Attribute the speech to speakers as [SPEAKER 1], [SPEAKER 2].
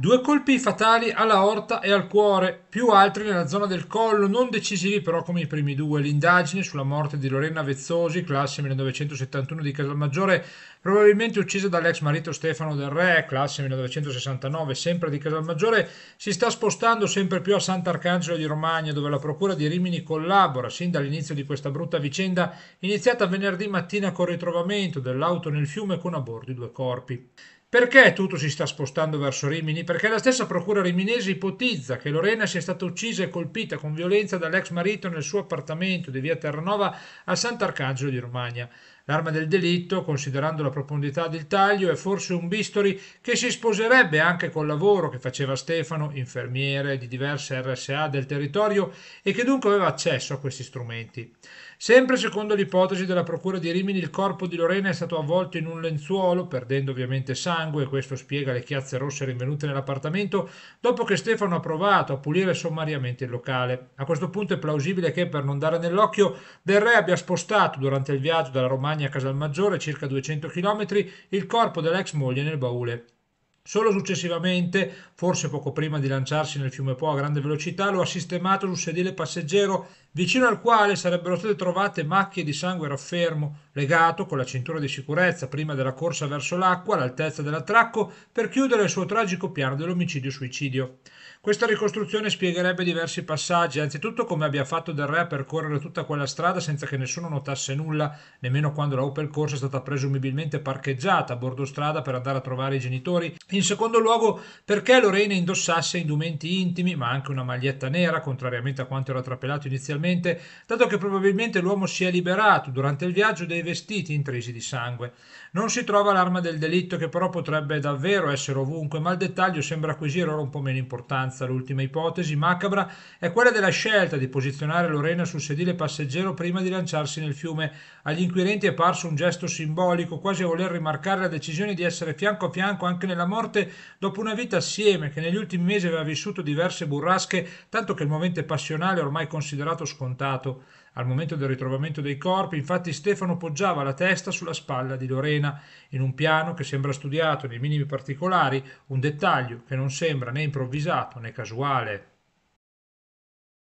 [SPEAKER 1] Due colpi fatali alla orta e al cuore, più altri nella zona del collo, non decisivi però come i primi due. L'indagine sulla morte di Lorena Vezzosi, classe 1971 di Casalmaggiore, probabilmente uccisa dall'ex marito Stefano del Re, classe 1969, sempre di Casalmaggiore, si sta spostando sempre più a Sant'Arcangelo di Romagna, dove la procura di Rimini collabora sin dall'inizio di questa brutta vicenda, iniziata venerdì mattina col ritrovamento dell'auto nel fiume con a bordo i due corpi. Perché tutto si sta spostando verso Rimini? Perché la stessa procura riminese ipotizza che Lorena sia stata uccisa e colpita con violenza dall'ex marito nel suo appartamento di via Terranova a Sant'Arcangelo di Romagna. L'arma del delitto, considerando la profondità del taglio, è forse un bisturi che si sposerebbe anche col lavoro che faceva Stefano, infermiere di diverse RSA del territorio e che dunque aveva accesso a questi strumenti. Sempre secondo l'ipotesi della Procura di Rimini, il corpo di Lorena è stato avvolto in un lenzuolo, perdendo ovviamente sangue, e questo spiega le chiazze rosse rinvenute nell'appartamento, dopo che Stefano ha provato a pulire sommariamente il locale. A questo punto è plausibile che, per non dare nell'occhio, Del Re abbia spostato durante il viaggio dalla Romagna Catania a Casalmaggiore, circa 200 km, il corpo dell'ex moglie nel baule. Solo successivamente, forse poco prima di lanciarsi nel fiume Po a grande velocità, lo ha sistemato sul sedile passeggero vicino al quale sarebbero state trovate macchie di sangue raffermo legato con la cintura di sicurezza prima della corsa verso l'acqua all'altezza dell'attracco per chiudere il suo tragico piano dell'omicidio-suicidio. Questa ricostruzione spiegherebbe diversi passaggi, anzitutto come abbia fatto Del Re a percorrere tutta quella strada senza che nessuno notasse nulla, nemmeno quando la Opel Corsa è stata presumibilmente parcheggiata a bordo strada per andare a trovare i genitori. In secondo luogo, perché Lorena indossasse indumenti intimi, ma anche una maglietta nera, contrariamente a quanto era trapelato inizialmente specialmente dato che probabilmente l'uomo si è liberato durante il viaggio dei vestiti intrisi di sangue. Non si trova l'arma del delitto che però potrebbe davvero essere ovunque, ma il dettaglio sembra acquisire ora un po' meno importanza. L'ultima ipotesi macabra è quella della scelta di posizionare Lorena sul sedile passeggero prima di lanciarsi nel fiume. Agli inquirenti è parso un gesto simbolico, quasi a voler rimarcare la decisione di essere fianco a fianco anche nella morte dopo una vita assieme che negli ultimi mesi aveva vissuto diverse burrasche, tanto che il momento passionale ormai considerato scontato al momento del ritrovamento dei corpi, infatti Stefano poggiava la testa sulla spalla di Lorena in un piano che sembra studiato nei minimi particolari, un dettaglio che non sembra né improvvisato né casuale.